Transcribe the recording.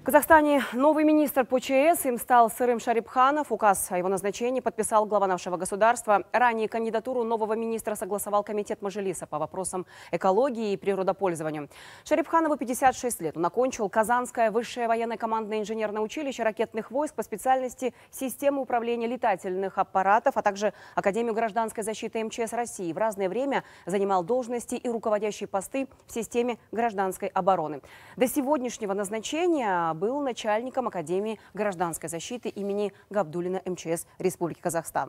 В Казахстане новый министр по ЧС, им стал Сырым Шарипханов. Указ о его назначении подписал глава нашего государства. Ранее кандидатуру нового министра согласовал комитет Мажилиса по вопросам экологии и природопользованию. Шарипханову 56 лет. Он окончил Казанское высшее военное командное инженерное училище ракетных войск по специальности системы управления летательных аппаратов, а также Академию гражданской защиты МЧС России. В разное время занимал должности и руководящие посты в системе гражданской обороны. До сегодняшнего назначения а, был начальником Академии гражданской защиты имени Габдулина МЧС Республики Казахстан.